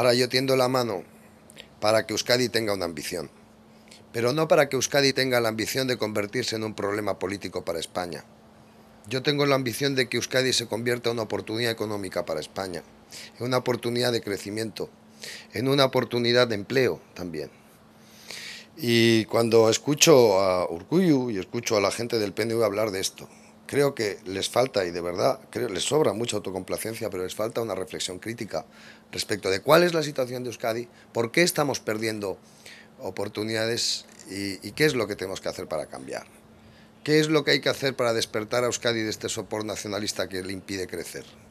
Ahora yo tiendo la mano para que Euskadi tenga una ambición, pero no para que Euskadi tenga la ambición de convertirse en un problema político para España. Yo tengo la ambición de que Euskadi se convierta en una oportunidad económica para España, en una oportunidad de crecimiento, en una oportunidad de empleo también. Y cuando escucho a Urcuyu y escucho a la gente del PNV hablar de esto, creo que les falta, y de verdad creo, les sobra mucha autocomplacencia, pero les falta una reflexión crítica respecto de cuál es la situación de Euskadi, por qué estamos perdiendo oportunidades y, y qué es lo que tenemos que hacer para cambiar. ¿Qué es lo que hay que hacer para despertar a Euskadi de este sopor nacionalista que le impide crecer?